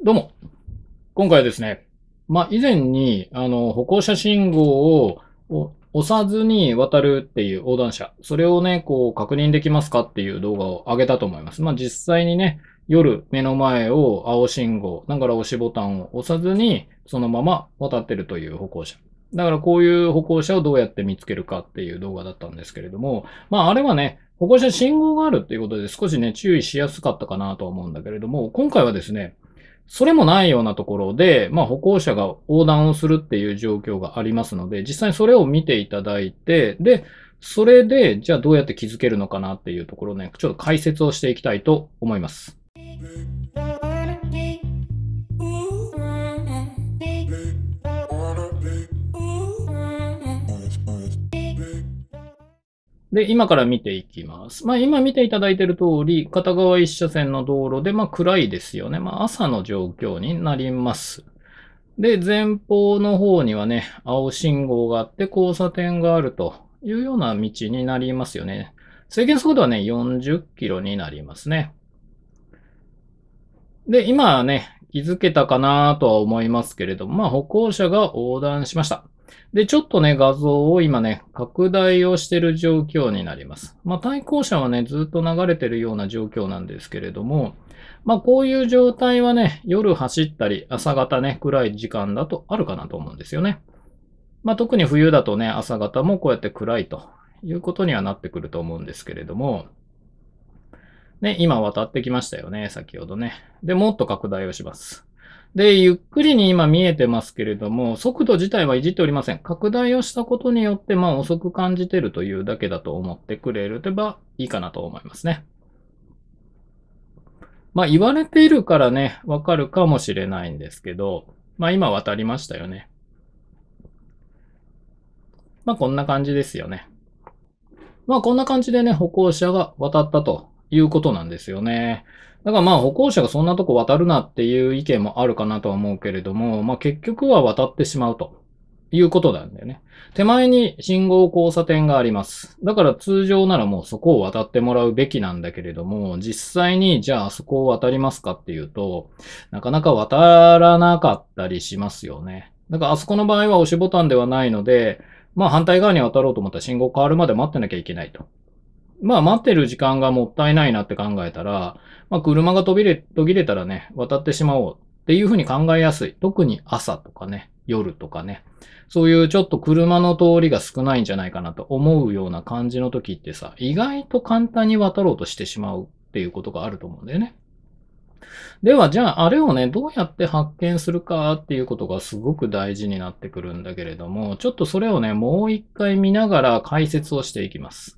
どうも。今回はですね、まあ、以前に、あの、歩行者信号を押さずに渡るっていう横断者、それをね、こう、確認できますかっていう動画を上げたと思います。まあ、実際にね、夜、目の前を青信号、だから押しボタンを押さずに、そのまま渡ってるという歩行者。だからこういう歩行者をどうやって見つけるかっていう動画だったんですけれども、まああれはね、歩行者信号があるっていうことで少しね、注意しやすかったかなとは思うんだけれども、今回はですね、それもないようなところで、まあ、歩行者が横断をするっていう状況がありますので、実際にそれを見ていただいて、で、それで、じゃあどうやって気づけるのかなっていうところね、ちょっと解説をしていきたいと思います。で、今から見ていきます。まあ、今見ていただいている通り、片側一車線の道路で、まあ、暗いですよね。まあ、朝の状況になります。で、前方の方にはね、青信号があって交差点があるというような道になりますよね。制限速度はね、40キロになりますね。で、今はね、気づけたかなとは思いますけれども、まあ、歩行者が横断しました。で、ちょっとね、画像を今ね、拡大をしてる状況になります。まあ、対向車はね、ずっと流れてるような状況なんですけれども、まあ、こういう状態はね、夜走ったり、朝方ね、暗い時間だとあるかなと思うんですよね。まあ、特に冬だとね、朝方もこうやって暗いということにはなってくると思うんですけれども、ね、今渡ってきましたよね、先ほどね。で、もっと拡大をします。で、ゆっくりに今見えてますけれども、速度自体はいじっておりません。拡大をしたことによって、まあ遅く感じてるというだけだと思ってくれればいいかなと思いますね。まあ言われているからね、わかるかもしれないんですけど、まあ今渡りましたよね。まあこんな感じですよね。まあこんな感じでね、歩行者が渡ったということなんですよね。だからまあ歩行者がそんなとこ渡るなっていう意見もあるかなとは思うけれども、まあ結局は渡ってしまうということなんだよね。手前に信号交差点があります。だから通常ならもうそこを渡ってもらうべきなんだけれども、実際にじゃあそこを渡りますかっていうと、なかなか渡らなかったりしますよね。だからあそこの場合は押しボタンではないので、まあ反対側に渡ろうと思ったら信号変わるまで待ってなきゃいけないと。まあ待ってる時間がもったいないなって考えたら、まあ車が途切れ、途切れたらね、渡ってしまおうっていうふうに考えやすい。特に朝とかね、夜とかね。そういうちょっと車の通りが少ないんじゃないかなと思うような感じの時ってさ、意外と簡単に渡ろうとしてしまうっていうことがあると思うんだよね。では、じゃあ、あれをね、どうやって発見するかっていうことがすごく大事になってくるんだけれども、ちょっとそれをね、もう一回見ながら解説をしていきます。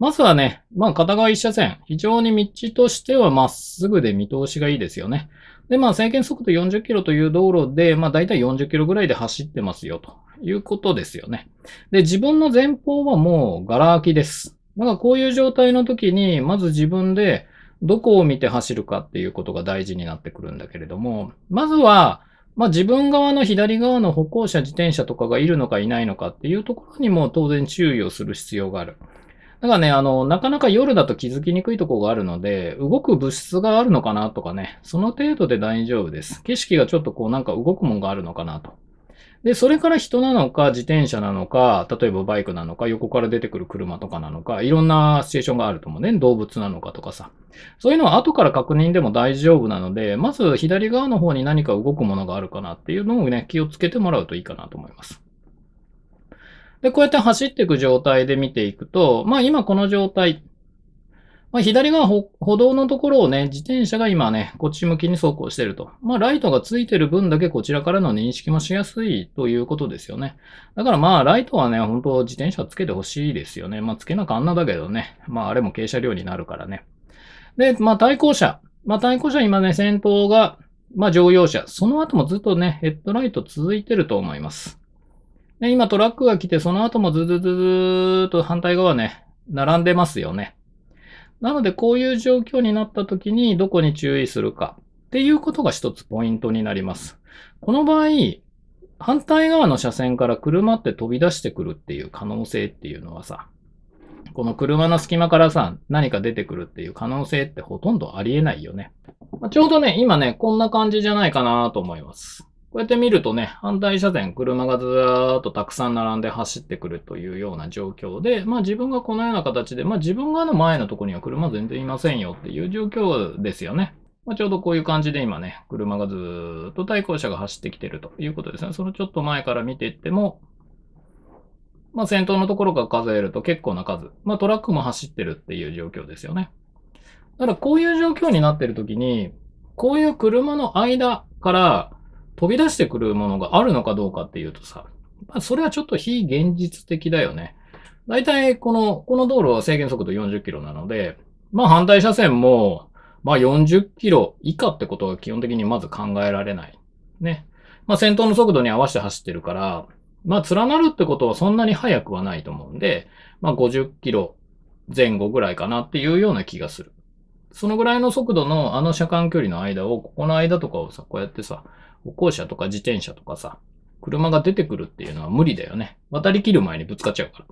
まずはね、まあ、片側一車線。非常に道としてはまっすぐで見通しがいいですよね。で、まあ、制限速度40キロという道路で、まあ、だいたい40キロぐらいで走ってますよ、ということですよね。で、自分の前方はもうガラ空きです。まあこういう状態の時に、まず自分でどこを見て走るかっていうことが大事になってくるんだけれども、まずは、まあ、自分側の左側の歩行者、自転車とかがいるのかいないのかっていうところにも当然注意をする必要がある。だからね、あの、なかなか夜だと気づきにくいとこがあるので、動く物質があるのかなとかね、その程度で大丈夫です。景色がちょっとこうなんか動くもんがあるのかなと。で、それから人なのか、自転車なのか、例えばバイクなのか、横から出てくる車とかなのか、いろんなシチュエーションがあると思うね。動物なのかとかさ。そういうのは後から確認でも大丈夫なので、まず左側の方に何か動くものがあるかなっていうのをね、気をつけてもらうといいかなと思います。で、こうやって走っていく状態で見ていくと、まあ今この状態、まあ、左側歩道のところをね、自転車が今ね、こっち向きに走行してると。まあ、ライトがついてる分だけこちらからの認識もしやすいということですよね。だからまあ、ライトはね、本当自転車つけてほしいですよね。まあ、つけなかんなだけどね。まあ、あれも傾斜量になるからね。で、まあ、対向車。まあ、対向車今ね、先頭が、まあ、乗用車。その後もずっとね、ヘッドライト続いてると思います。で、今トラックが来て、その後もずずずずと反対側ね、並んでますよね。なので、こういう状況になった時にどこに注意するかっていうことが一つポイントになります。この場合、反対側の車線から車って飛び出してくるっていう可能性っていうのはさ、この車の隙間からさ、何か出てくるっていう可能性ってほとんどありえないよね。ちょうどね、今ね、こんな感じじゃないかなと思います。こうやって見るとね、反対車線、車がずーっとたくさん並んで走ってくるというような状況で、まあ自分がこのような形で、まあ自分側の前のとこには車全然いませんよっていう状況ですよね。まあ、ちょうどこういう感じで今ね、車がずーっと対向車が走ってきてるということですね。そのちょっと前から見ていっても、まあ先頭のところが数えると結構な数。まあトラックも走ってるっていう状況ですよね。ただこういう状況になってるときに、こういう車の間から、飛び出してくるものがあるのかどうかっていうとさ、まあ、それはちょっと非現実的だよね。大体、この、この道路は制限速度40キロなので、まあ反対車線も、まあ40キロ以下ってことは基本的にまず考えられない。ね。まあ先頭の速度に合わせて走ってるから、まあ連なるってことはそんなに速くはないと思うんで、まあ50キロ前後ぐらいかなっていうような気がする。そのぐらいの速度のあの車間距離の間を、ここの間とかをさ、こうやってさ、歩行者とか自転車とかさ、車が出てくるっていうのは無理だよね。渡りきる前にぶつかっちゃうから。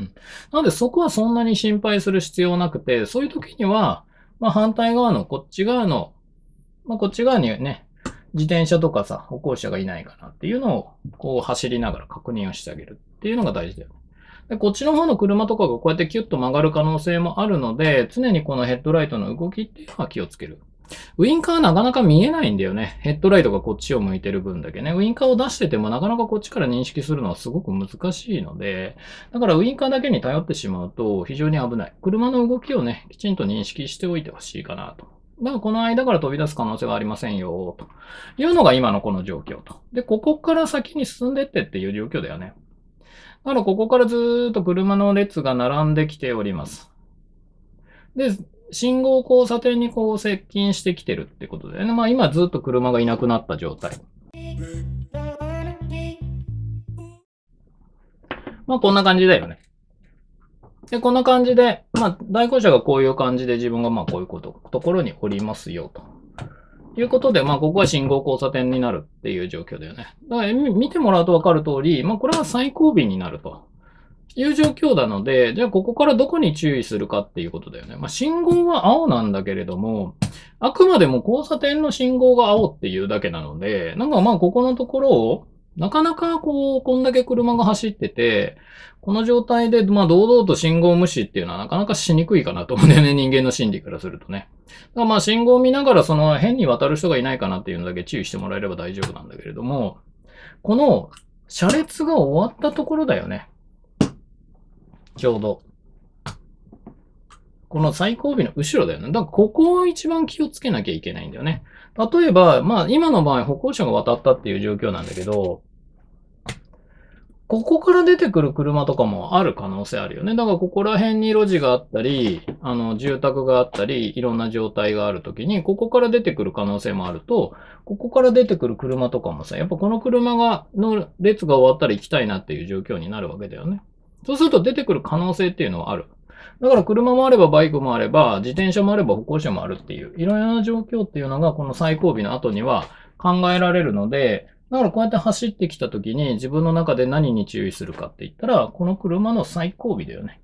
うん。なのでそこはそんなに心配する必要なくて、そういう時には、まあ反対側のこっち側の、まあこっち側にね、自転車とかさ、歩行者がいないかなっていうのを、こう走りながら確認をしてあげるっていうのが大事だよでこっちの方の車とかがこうやってキュッと曲がる可能性もあるので、常にこのヘッドライトの動きっていうのは気をつけるウインカーなかなか見えないんだよね。ヘッドライトがこっちを向いてる分だけね。ウインカーを出しててもなかなかこっちから認識するのはすごく難しいので、だからウインカーだけに頼ってしまうと非常に危ない。車の動きをね、きちんと認識しておいてほしいかなと。だからこの間から飛び出す可能性はありませんよ、というのが今のこの状況と。で、ここから先に進んでってっていう状況だよね。だからここからずーっと車の列が並んできております。で、信号交差点にこう接近してきてるってことだよね。まあ今ずっと車がいなくなった状態。まあこんな感じだよね。で、こんな感じで、まあ代行者がこういう感じで自分がまあこういうこと、ところにおりますよと。いうことで、まあ、ここは信号交差点になるっていう状況だよね。だから、見てもらうとわかる通り、まあ、これは最後尾になると。いう状況なので、じゃあここからどこに注意するかっていうことだよね。まあ、信号は青なんだけれども、あくまでも交差点の信号が青っていうだけなので、なんかまあここのところを、なかなかこう、こんだけ車が走ってて、この状態で、まあ、堂々と信号無視っていうのはなかなかしにくいかなと思うんだよね、人間の心理からするとね。だからまあ、信号を見ながらその変に渡る人がいないかなっていうのだけ注意してもらえれば大丈夫なんだけれども、この、車列が終わったところだよね。ちょうど。この最後尾の後ろだよね。だからここを一番気をつけなきゃいけないんだよね。例えば、まあ今の場合歩行者が渡ったっていう状況なんだけど、ここから出てくる車とかもある可能性あるよね。だからここら辺に路地があったり、あの、住宅があったり、いろんな状態があるときに、ここから出てくる可能性もあると、ここから出てくる車とかもさ、やっぱこの車が、の列が終わったら行きたいなっていう状況になるわけだよね。そうすると出てくる可能性っていうのはある。だから車もあればバイクもあれば、自転車もあれば歩行者もあるっていう、いろいろな状況っていうのがこの最後尾の後には考えられるので、だからこうやって走ってきた時に自分の中で何に注意するかって言ったら、この車の最後尾だよね。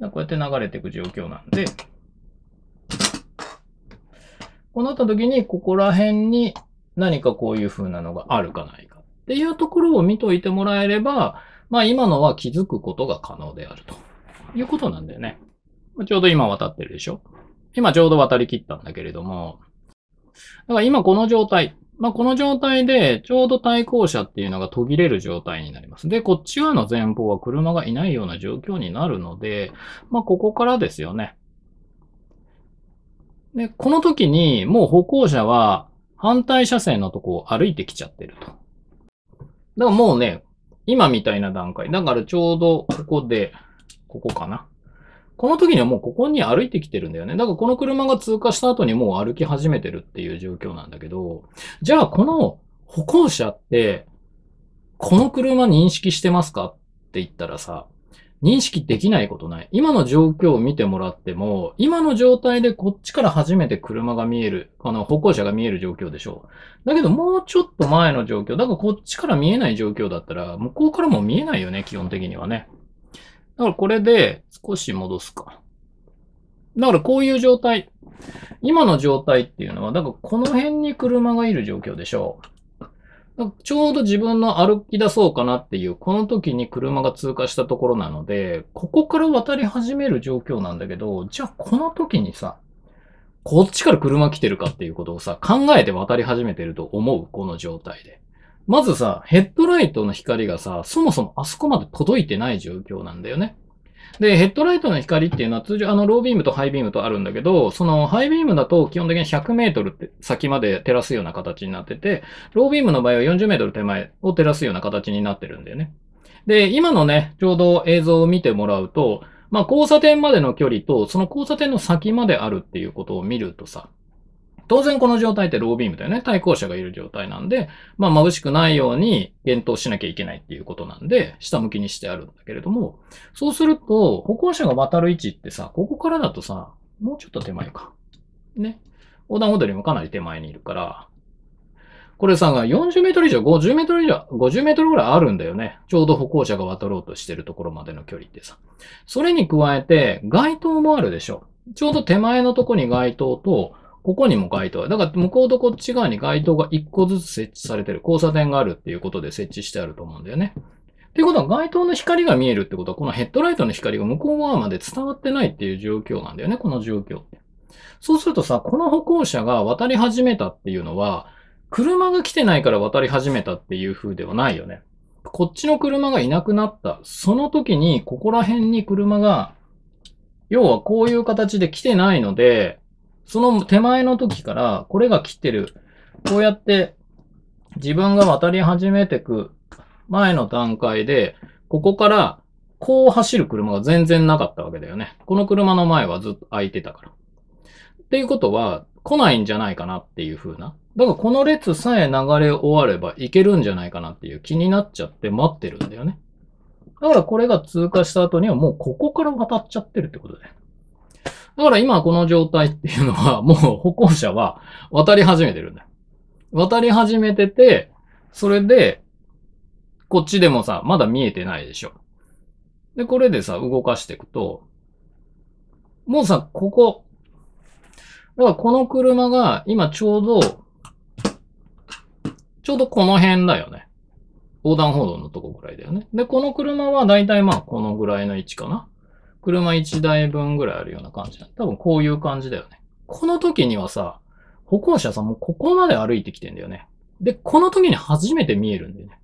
こうやって流れていく状況なんで、こうなった時にここら辺に何かこういう風なのがあるかないかっていうところを見といてもらえれば、まあ今のは気づくことが可能であるということなんだよね。ちょうど今渡ってるでしょ今ちょうど渡り切ったんだけれども、だから今この状態、まあこの状態でちょうど対向車っていうのが途切れる状態になります。で、こっち側の前方は車がいないような状況になるので、まあここからですよね。で、この時にもう歩行者は反対車線のとこを歩いてきちゃってると。だからもうね、今みたいな段階。だからちょうどここで、ここかな。この時にはもうここに歩いてきてるんだよね。だからこの車が通過した後にもう歩き始めてるっていう状況なんだけど、じゃあこの歩行者って、この車認識してますかって言ったらさ、認識できないことない。今の状況を見てもらっても、今の状態でこっちから初めて車が見える、あの、歩行者が見える状況でしょう。だけど、もうちょっと前の状況、だからこっちから見えない状況だったら、向こうからも見えないよね、基本的にはね。だからこれで少し戻すか。だからこういう状態。今の状態っていうのは、だからこの辺に車がいる状況でしょう。ちょうど自分の歩き出そうかなっていう、この時に車が通過したところなので、ここから渡り始める状況なんだけど、じゃあこの時にさ、こっちから車来てるかっていうことをさ、考えて渡り始めてると思う、この状態で。まずさ、ヘッドライトの光がさ、そもそもあそこまで届いてない状況なんだよね。で、ヘッドライトの光っていうのは通常あのロービームとハイビームとあるんだけど、そのハイビームだと基本的に100メートルって先まで照らすような形になってて、ロービームの場合は40メートル手前を照らすような形になってるんだよね。で、今のね、ちょうど映像を見てもらうと、まあ交差点までの距離と、その交差点の先まであるっていうことを見るとさ、当然この状態ってロービームだよね。対向車がいる状態なんで、まあ眩しくないように検討しなきゃいけないっていうことなんで、下向きにしてあるんだけれども、そうすると、歩行者が渡る位置ってさ、ここからだとさ、もうちょっと手前か。ね。横断歩道りもかなり手前にいるから、これさ、40メートル以上、50メートル以上、50メートルぐらいあるんだよね。ちょうど歩行者が渡ろうとしてるところまでの距離ってさ。それに加えて、街灯もあるでしょ。ちょうど手前のとこに街灯と、ここにも街灯だから向こうとこっち側に街灯が1個ずつ設置されてる。交差点があるっていうことで設置してあると思うんだよね。っていうことは街灯の光が見えるってことは、このヘッドライトの光が向こう側まで伝わってないっていう状況なんだよね、この状況って。そうするとさ、この歩行者が渡り始めたっていうのは、車が来てないから渡り始めたっていう風ではないよね。こっちの車がいなくなった。その時に、ここら辺に車が、要はこういう形で来てないので、その手前の時から、これが来てる。こうやって自分が渡り始めてく前の段階で、ここからこう走る車が全然なかったわけだよね。この車の前はずっと空いてたから。っていうことは、来ないんじゃないかなっていう風な。だからこの列さえ流れ終わればいけるんじゃないかなっていう気になっちゃって待ってるんだよね。だからこれが通過した後にはもうここから渡っちゃってるってことだよね。だから今この状態っていうのは、もう歩行者は渡り始めてるんだよ。渡り始めてて、それで、こっちでもさ、まだ見えてないでしょ。で、これでさ、動かしていくと、もうさ、ここ。だからこの車が今ちょうど、ちょうどこの辺だよね。横断歩道のとこぐらいだよね。で、この車はだいたいまあこのぐらいの位置かな。車1台分ぐらいあるような感じな多分こういう感じだよね。この時にはさ、歩行者さんもここまで歩いてきてんだよね。で、この時に初めて見えるんだよね。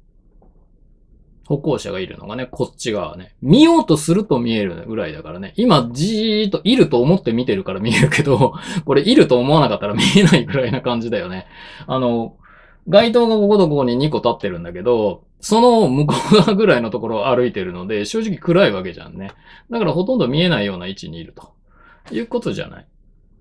歩行者がいるのがね、こっち側ね。見ようとすると見えるぐらいだからね。今、じーっといると思って見てるから見えるけど、これいると思わなかったら見えないぐらいな感じだよね。あの、街灯がこことここに2個立ってるんだけど、その向こう側ぐらいのところを歩いてるので、正直暗いわけじゃんね。だからほとんど見えないような位置にいると。いうことじゃない。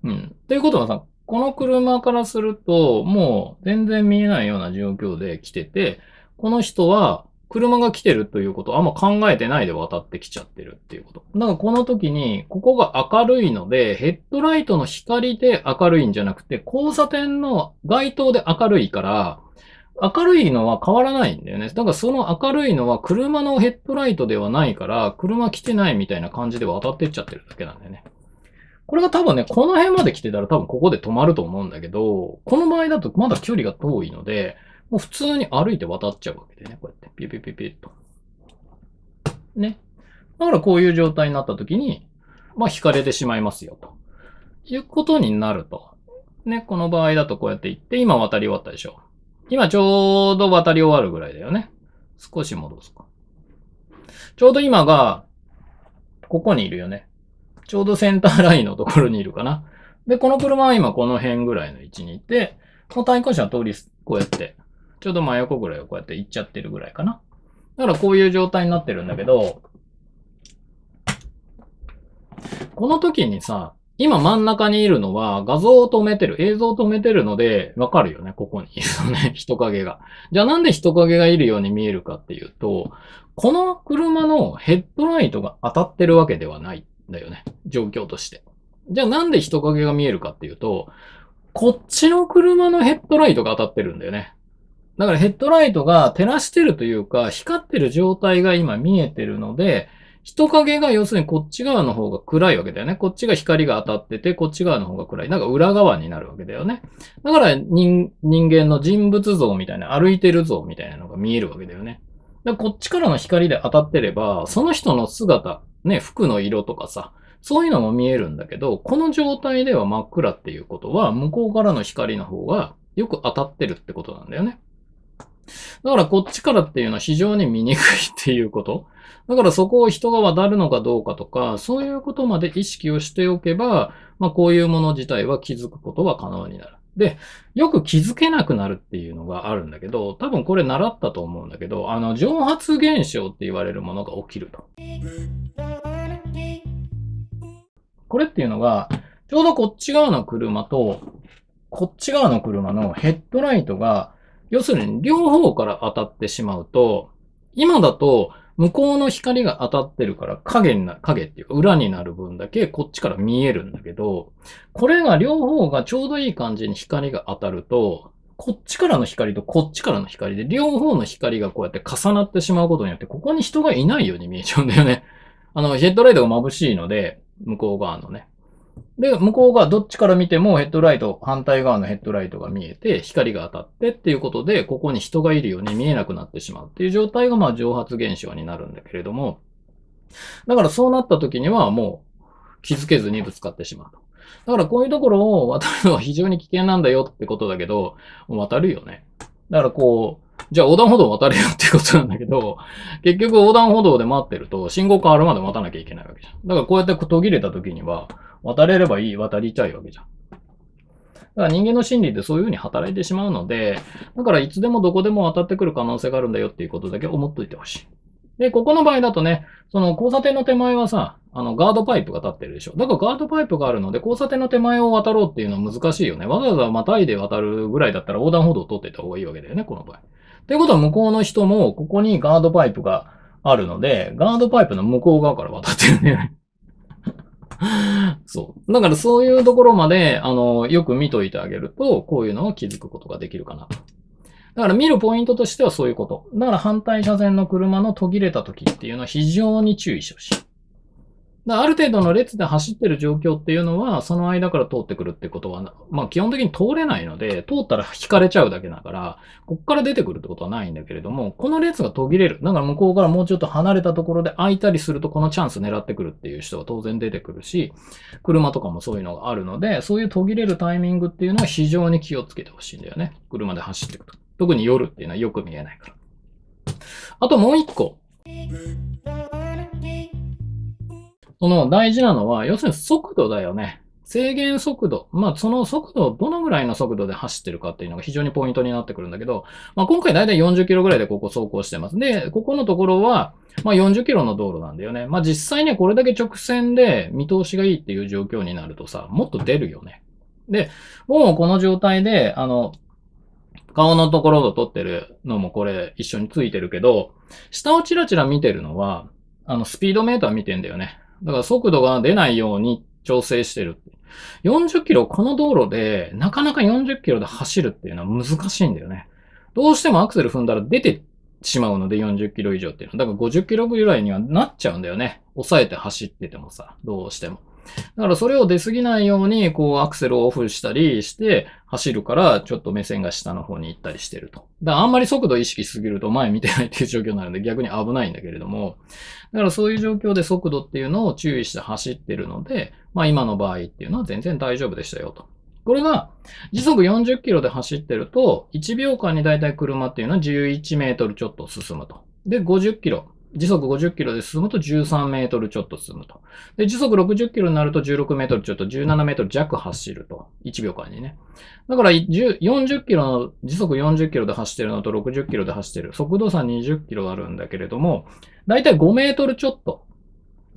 うん。ということはさ、この車からすると、もう全然見えないような状況で来てて、この人は車が来てるということをあんま考えてないで渡ってきちゃってるっていうこと。だからこの時に、ここが明るいので、ヘッドライトの光で明るいんじゃなくて、交差点の街灯で明るいから、明るいのは変わらないんだよね。だからその明るいのは車のヘッドライトではないから、車来てないみたいな感じで渡ってっちゃってるだけなんだよね。これが多分ね、この辺まで来てたら多分ここで止まると思うんだけど、この場合だとまだ距離が遠いので、もう普通に歩いて渡っちゃうわけでね、こうやってピュピュピュピュと。ね。だからこういう状態になった時に、まあ引かれてしまいますよ、ということになると。ね、この場合だとこうやって行って、今渡り終わったでしょ。今ちょうど渡り終わるぐらいだよね。少し戻すか。ちょうど今が、ここにいるよね。ちょうどセンターラインのところにいるかな。で、この車は今この辺ぐらいの位置にいて、この対向車は通り、こうやって、ちょうど真横ぐらいをこうやって行っちゃってるぐらいかな。だからこういう状態になってるんだけど、この時にさ、今真ん中にいるのは画像を止めてる、映像を止めてるので、わかるよね、ここに。ね、人影が。じゃあなんで人影がいるように見えるかっていうと、この車のヘッドライトが当たってるわけではないんだよね、状況として。じゃあなんで人影が見えるかっていうと、こっちの車のヘッドライトが当たってるんだよね。だからヘッドライトが照らしてるというか、光ってる状態が今見えてるので、人影が要するにこっち側の方が暗いわけだよね。こっちが光が当たってて、こっち側の方が暗い。なんか裏側になるわけだよね。だから人間の人物像みたいな、歩いてる像みたいなのが見えるわけだよね。だからこっちからの光で当たってれば、その人の姿、ね、服の色とかさ、そういうのも見えるんだけど、この状態では真っ暗っていうことは、向こうからの光の方がよく当たってるってことなんだよね。だからこっちからっていうのは非常に見にくいっていうこと。だからそこを人が渡るのかどうかとか、そういうことまで意識をしておけば、まあこういうもの自体は気づくことは可能になる。で、よく気づけなくなるっていうのがあるんだけど、多分これ習ったと思うんだけど、あの、蒸発現象って言われるものが起きると。これっていうのが、ちょうどこっち側の車と、こっち側の車のヘッドライトが要するに両方から当たってしまうと、今だと向こうの光が当たってるから影にな、影っていうか裏になる分だけこっちから見えるんだけど、これが両方がちょうどいい感じに光が当たると、こっちからの光とこっちからの光で両方の光がこうやって重なってしまうことによって、ここに人がいないように見えちゃうんだよね。あの、ヘッドライトが眩しいので、向こう側のね。で、向こうがどっちから見てもヘッドライト、反対側のヘッドライトが見えて、光が当たってっていうことで、ここに人がいるように見えなくなってしまうっていう状態が、まあ、蒸発現象になるんだけれども、だからそうなった時にはもう気づけずにぶつかってしまうと。だからこういうところを渡るのは非常に危険なんだよってことだけど、渡るよね。だからこう、じゃあ横断歩道渡れよっていうことなんだけど、結局横断歩道で待ってると、信号変わるまで待たなきゃいけないわけじゃん。だからこうやって途切れた時には、渡れればいい、渡りたいわけじゃん。だから人間の心理でそういうふうに働いてしまうので、だからいつでもどこでも渡ってくる可能性があるんだよっていうことだけ思っといてほしい。で、ここの場合だとね、その交差点の手前はさ、あの、ガードパイプが立ってるでしょ。だからガードパイプがあるので、交差点の手前を渡ろうっていうのは難しいよね。わざわざまたいで渡るぐらいだったら横断歩道を取ってた方がいいわけだよね、この場合。ということは、向こうの人も、ここにガードパイプがあるので、ガードパイプの向こう側から渡ってるね。そう。だからそういうところまで、あの、よく見といてあげると、こういうのを気づくことができるかなと。だから見るポイントとしてはそういうこと。だから反対車線の車の途切れた時っていうのは非常に注意してほしい。だある程度の列で走ってる状況っていうのは、その間から通ってくるってことは、まあ基本的に通れないので、通ったら引かれちゃうだけだから、こっから出てくるってことはないんだけれども、この列が途切れる。だから向こうからもうちょっと離れたところで空いたりすると、このチャンス狙ってくるっていう人は当然出てくるし、車とかもそういうのがあるので、そういう途切れるタイミングっていうのは非常に気をつけてほしいんだよね。車で走っていくと。特に夜っていうのはよく見えないから。あともう一個。その大事なのは、要するに速度だよね。制限速度。まあ、その速度をどのぐらいの速度で走ってるかっていうのが非常にポイントになってくるんだけど、まあ、今回だいたい40キロぐらいでここ走行してます。で、ここのところは、まあ、40キロの道路なんだよね。まあ、実際ね、これだけ直線で見通しがいいっていう状況になるとさ、もっと出るよね。で、もうこの状態で、あの、顔のところを撮ってるのもこれ一緒についてるけど、下をチラチラ見てるのは、あの、スピードメーター見てんだよね。だから速度が出ないように調整してる。40キロ、この道路で、なかなか40キロで走るっていうのは難しいんだよね。どうしてもアクセル踏んだら出てしまうので40キロ以上っていうのは。だから50キロぐらいにはなっちゃうんだよね。抑えて走っててもさ、どうしても。だからそれを出過ぎないように、こうアクセルをオフしたりして、走るから、ちょっと目線が下の方に行ったりしてると。だからあんまり速度意識しすぎると前見てないっていう状況になるので逆に危ないんだけれども、だからそういう状況で速度っていうのを注意して走ってるので、まあ今の場合っていうのは全然大丈夫でしたよと。これが時速40キロで走ってると、1秒間にだいたい車っていうのは11メートルちょっと進むと。で、50キロ。時速50キロで進むと13メートルちょっと進むと。で、時速60キロになると16メートルちょっと、17メートル弱走ると。1秒間にね。だから、40キロの、時速40キロで走ってるのと60キロで走ってる。速度差20キロあるんだけれども、だいたい5メートルちょっと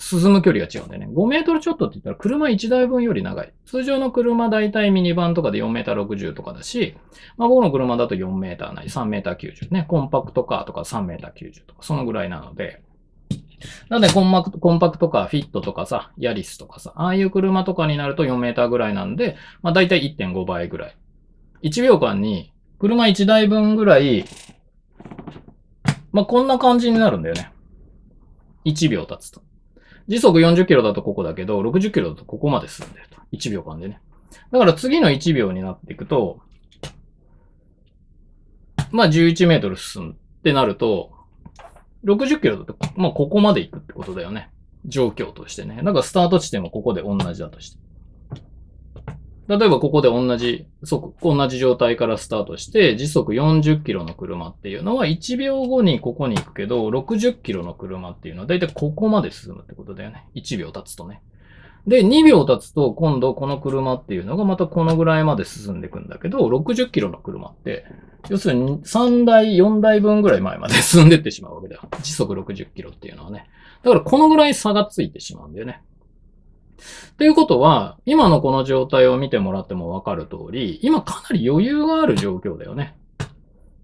進む距離が違うんだよね。5メートルちょっとって言ったら車1台分より長い。通常の車だいたいミニバンとかで4メーター60とかだし、まあ僕の車だと4メーターない、3メーター90ね。コンパクトカーとか3メーター90とか、そのぐらいなので。なのでコンマクコンパクトカー、フィットとかさ、ヤリスとかさ、ああいう車とかになると4メーターぐらいなんで、まあだいたい1.5倍ぐらい。1秒間に車1台分ぐらい、まあこんな感じになるんだよね。1秒経つと。時速40キロだとここだけど、60キロだとここまで進んでると。1秒間でね。だから次の1秒になっていくと、まあ11メートル進むってなると、60キロだと、まあここまで行くってことだよね。状況としてね。だからスタート地点もここで同じだとして。例えばここで同じ、速、同じ状態からスタートして、時速40キロの車っていうのは1秒後にここに行くけど、60キロの車っていうのはだいたいここまで進むってことだよね。1秒経つとね。で、2秒経つと、今度この車っていうのがまたこのぐらいまで進んでいくんだけど、60キロの車って、要するに3台、4台分ぐらい前まで進んでってしまうわけだよ。時速60キロっていうのはね。だからこのぐらい差がついてしまうんだよね。ということは、今のこの状態を見てもらってもわかる通り、今かなり余裕がある状況だよね。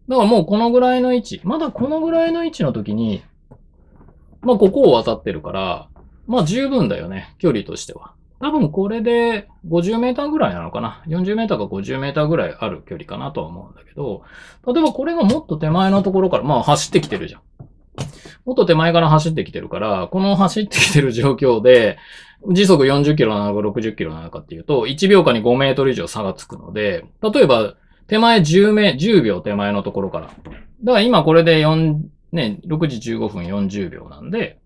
だからもうこのぐらいの位置、まだこのぐらいの位置の時に、まあここを渡ってるから、まあ十分だよね、距離としては。多分これで50メーターぐらいなのかな。40メーターか50メーターぐらいある距離かなとは思うんだけど、例えばこれがもっと手前のところから、まあ走ってきてるじゃん。もっと手前から走ってきてるから、この走ってきてる状況で、時速40キロなのか60キロなのかっていうと、1秒間に5メートル以上差がつくので、例えば、手前10名、10秒手前のところから。だから今これで4、ね、6時15分40秒なんで、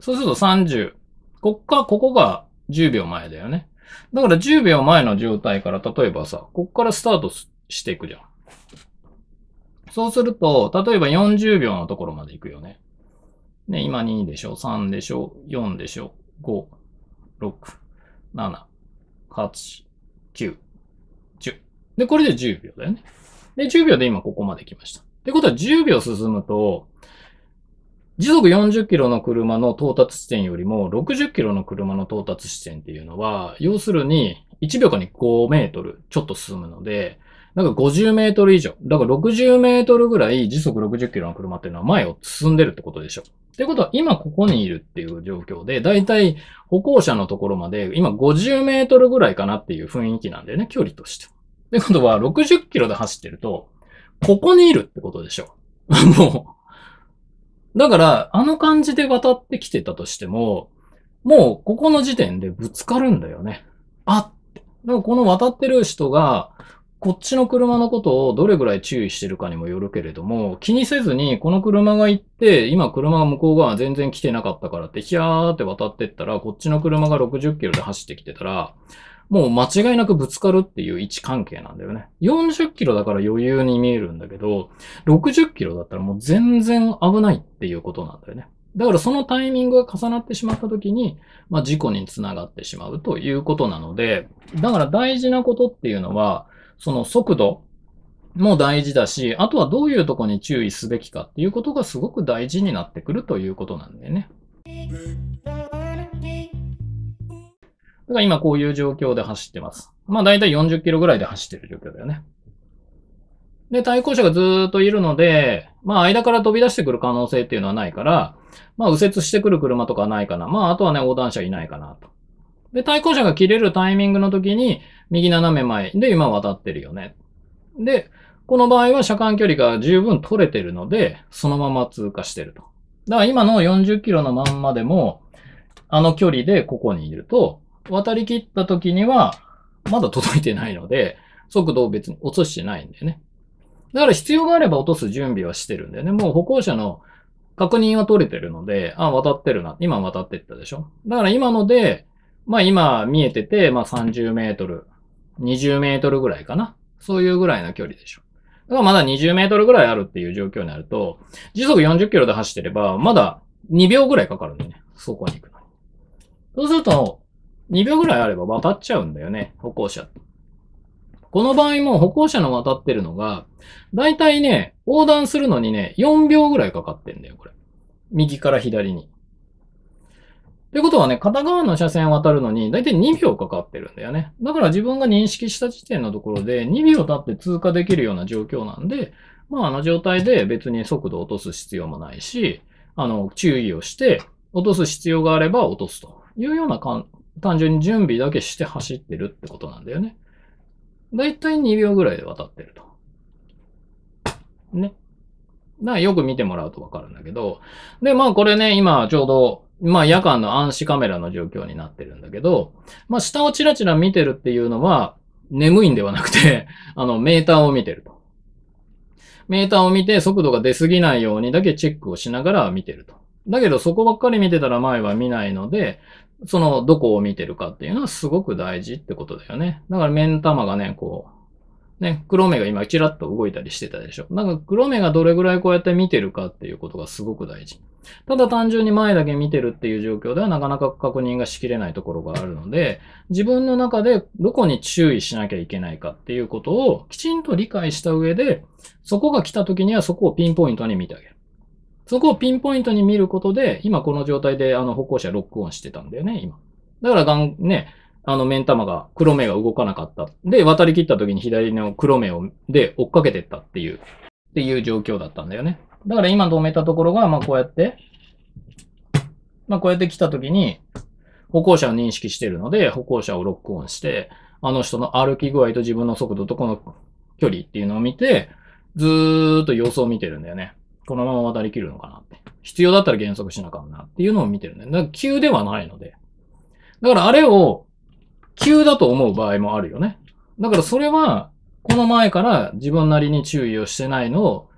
そうすると30。こっか、ここが10秒前だよね。だから10秒前の状態から、例えばさ、こっからスタートしていくじゃん。そうすると、例えば40秒のところまで行くよね。ね、今2でしょ、3でしょ、4でしょ、5、6、7、8、9、10。で、これで10秒だよね。で、10秒で今ここまで来ました。ってことは10秒進むと、時速40キロの車の到達地点よりも60キロの車の到達地点っていうのは、要するに1秒間に5メートルちょっと進むので、なんか50メートル以上。だから60メートルぐらい時速60キロの車っていうのは前を進んでるってことでしょ。ってことは、今ここにいるっていう状況で、だいたい歩行者のところまで、今50メートルぐらいかなっていう雰囲気なんだよね、距離として。ってことは、60キロで走ってると、ここにいるってことでしょ。もう。だから、あの感じで渡ってきてたとしても、もうここの時点でぶつかるんだよね。あって。だからこの渡ってる人が、こっちの車のことをどれぐらい注意してるかにもよるけれども、気にせずに、この車が行って、今車が向こう側全然来てなかったからって、ヒャーって渡ってったら、こっちの車が60キロで走ってきてたら、もう間違いなくぶつかるっていう位置関係なんだよね。40キロだから余裕に見えるんだけど、60キロだったらもう全然危ないっていうことなんだよね。だからそのタイミングが重なってしまった時に、まあ、事故につながってしまうということなので、だから大事なことっていうのは、その速度も大事だし、あとはどういうとこに注意すべきかっていうことがすごく大事になってくるということなんでね。だから今こういう状況で走ってます。まあ大体40キロぐらいで走ってる状況だよね。で、対向車がずっといるので、まあ間から飛び出してくる可能性っていうのはないから、まあ右折してくる車とかないかな。まああとはね、横断車いないかなと。で、対向車が切れるタイミングの時に、右斜め前で今渡ってるよね。で、この場合は車間距離が十分取れてるので、そのまま通過してると。だから今の40キロのまんまでも、あの距離でここにいると、渡り切った時には、まだ届いてないので、速度を別に落としてないんだよね。だから必要があれば落とす準備はしてるんだよね。もう歩行者の確認は取れてるので、あ、渡ってるな。今渡ってったでしょ。だから今ので、まあ今見えてて、まあ30メートル、20メートルぐらいかな。そういうぐらいの距離でしょ。だからまだ20メートルぐらいあるっていう状況になると、時速40キロで走ってれば、まだ2秒ぐらいかかるんだよね。そこに行くのに。そうすると、2秒ぐらいあれば渡っちゃうんだよね。歩行者。この場合も歩行者の渡ってるのが、だいたいね、横断するのにね、4秒ぐらいかかってんだよ、これ。右から左に。ということはね、片側の車線を渡るのに、だいたい2秒かかってるんだよね。だから自分が認識した時点のところで、2秒経って通過できるような状況なんで、まあ、あの状態で別に速度を落とす必要もないし、あの、注意をして、落とす必要があれば落とすというような単純に準備だけして走ってるってことなんだよね。だいたい2秒ぐらいで渡ってると。ね。だからよく見てもらうとわかるんだけど、で、まあこれね、今ちょうど、まあ夜間の暗視カメラの状況になってるんだけど、まあ下をチラチラ見てるっていうのは、眠いんではなくて、あの、メーターを見てると。メーターを見て速度が出すぎないようにだけチェックをしながら見てると。だけどそこばっかり見てたら前は見ないので、そのどこを見てるかっていうのはすごく大事ってことだよね。だから目ん玉がね、こう、ね、黒目が今ちらっと動いたりしてたでしょ。なんか黒目がどれぐらいこうやって見てるかっていうことがすごく大事。ただ単純に前だけ見てるっていう状況ではなかなか確認がしきれないところがあるので、自分の中でどこに注意しなきゃいけないかっていうことをきちんと理解した上で、そこが来た時にはそこをピンポイントに見てあげる。そこをピンポイントに見ることで、今この状態であの歩行者ロックオンしてたんだよね、今。だからガン、ね、あの目ん玉が、黒目が動かなかった。で、渡り切った時に左の黒目を、で、追っかけてったっていう、っていう状況だったんだよね。だから今止めたところが、まあこうやって、まあこうやって来た時に、歩行者を認識してるので、歩行者をロックオンして、あの人の歩き具合と自分の速度とこの距離っていうのを見て、ずーっと様子を見てるんだよね。このまま渡り切るのかなって。必要だったら減速しなあかんなっていうのを見てるんだよ。だから急ではないので。だからあれを急だと思う場合もあるよね。だからそれは、この前から自分なりに注意をしてないの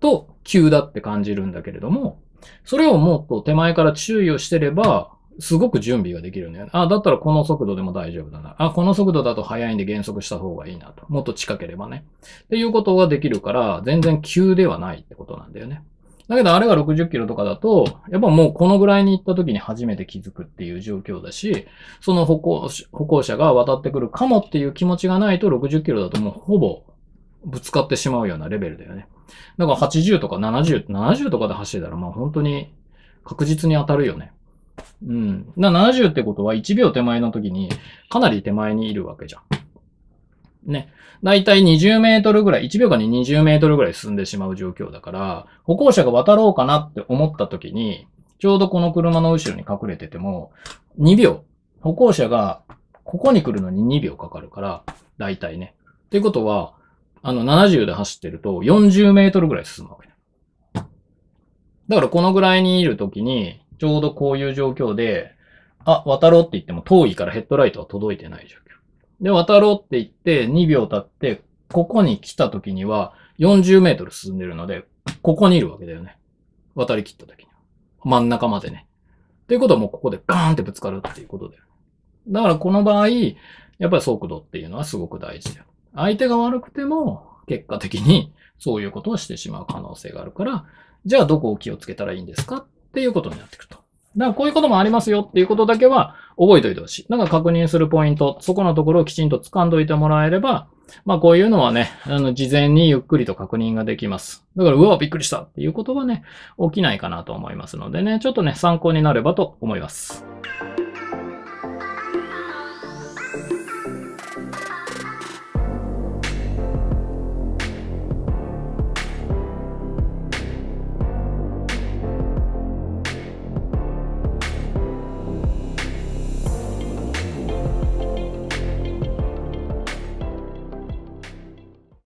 と、急だって感じるんだけれども、それをもっと手前から注意をしてれば、すごく準備ができるんだよね。あ、だったらこの速度でも大丈夫だな。あ、この速度だと速いんで減速した方がいいなと。もっと近ければね。っていうことができるから、全然急ではないってことなんだよね。だけどあれが60キロとかだと、やっぱもうこのぐらいに行った時に初めて気づくっていう状況だし、その歩行歩行者が渡ってくるかもっていう気持ちがないと60キロだともうほぼぶつかってしまうようなレベルだよね。だから80とか70、70とかで走れたらまあ本当に確実に当たるよね。うん。な、70ってことは1秒手前の時にかなり手前にいるわけじゃん。ね。だいたい20メートルぐらい、1秒間に20メートルぐらい進んでしまう状況だから、歩行者が渡ろうかなって思った時に、ちょうどこの車の後ろに隠れてても、2秒。歩行者がここに来るのに2秒かかるから、だいたいね。っていうことは、あの、70で走ってると40メートルぐらい進むわけだ。だからこのぐらいにいる時に、ちょうどこういう状況で、あ、渡ろうって言っても遠いからヘッドライトは届いてない状況。で、渡ろうって言って2秒経って、ここに来た時には40メートル進んでるので、ここにいるわけだよね。渡り切った時には。真ん中までね。っていうことはもうここでガーンってぶつかるっていうことだよ、だからこの場合、やっぱり速度っていうのはすごく大事だよ。相手が悪くても、結果的にそういうことをしてしまう可能性があるから、じゃあどこを気をつけたらいいんですかっていうことになってくると。だからこういうこともありますよっていうことだけは覚えておいてほしい。だから確認するポイント、そこのところをきちんと掴んどいてもらえれば、まあこういうのはね、あの事前にゆっくりと確認ができます。だから、うわ、びっくりしたっていうことはね、起きないかなと思いますのでね、ちょっとね、参考になればと思います。